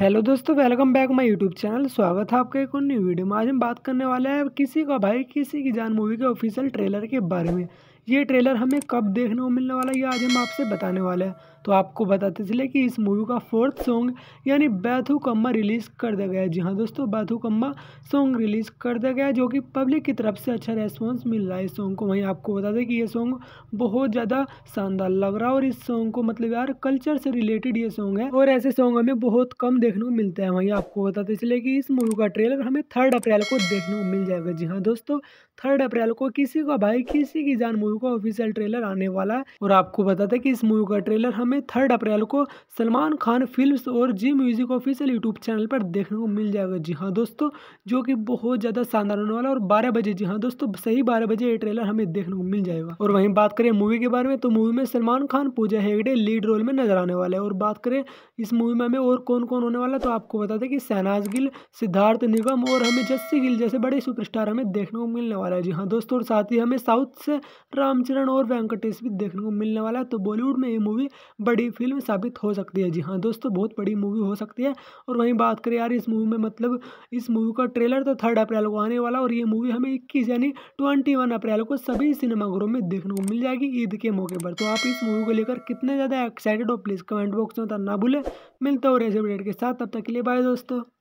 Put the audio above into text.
hello दोस्तों welcome back my YouTube channel स्वागत है आपका एक और न्यू वीडियो में आज हम बात करने वाले हैं किसी का भाई किसी की जान मूवी के ऑफिशियल ट्रेलर के बारे में ये ट्रेलर हमें कब देखने को मिलने वाला है ये आज हम आपसे बताने वाले हैं तो आपको बताते चले कि इस मूवी का फोर्थ सॉन्ग यानी बैथू कम्मा रिलीज़ कर दिया गया है जी हाँ दोस्तों बैथू कम्मा सॉन्ग रिलीज़ कर दिया गया है जो कि पब्लिक की तरफ से अच्छा रेस्पॉन्स मिल रहा है इस सॉन्ग को वहीं आपको बता दें कि ये सॉन्ग बहुत ज़्यादा शानदार लग रहा है और इस सॉन्ग को मतलब यार कल्चर से रिलेटेड ये सॉन्ग है और ऐसे सॉन्ग हमें बहुत कम देखने को मिलते हैं वहीं आपको बताते चले कि इस मूवी का ट्रेलर हमें थर्ड अप्रैल को देखने को मिल जाएगा जी हाँ दोस्तों थर्ड अप्रैल को किसी का भाई किसी की जान मूवी का ऑफिशियल ट्रेलर आने वाला है और आपको बता दें कि इस मूवी का ट्रेलर हमें थर्ड अप्रैल को सलमान खान फिल्म और Zee music official YouTube channel पर देखने को मिल जाएगा जी हाँ दोस्तों जो कि बहुत ज़्यादा शानदार होने वाला और बारह बजे जी हाँ दोस्तों सही बारह बजे ये ट्रेलर हमें देखने को मिल जाएगा और वहीं बात करें मूवी के बारे में तो मूवी में सलमान खान पूजा हेगडे लीड रोल में नजर आने वाला है और बात करें इस मूवी में हमें और कौन कौन होने वाला तो आपको बता दें कि शहनाज गिल सिद्धार्थ निगम और हमें जस्सी गिल जैसे बड़े सुपरस्टार हमें देखने को मिलने वाला है जी हाँ दोस्तों और साथ ही हमें साउथ से रामचरण और वेंकटेश भी देखने को मिलने वाला है तो बॉलीवुड में ये मूवी बड़ी फिल्म साबित हो सकती है जी हाँ दोस्तों बहुत बड़ी मूवी हो सकती है और वहीं बात करें यार इस मूवी में मतलब इस मूवी का ट्रेलर तो थर्ड अप्रैल को आने वाला और ये मूवी हमें इक्कीस यानी ट्वेंटी अप्रैल को सभी सिनेमाघरों में देखने को मिल जाएगी ईद के मौके पर तो आप इस मूवी को लेकर कितने ज़्यादा एक्साइटेड हो प्लीज़ कमेंट बॉक्स में बताना ना भूलें मिलता हो रेसिपी के साथ तब तक के लिए बाय दोस्तों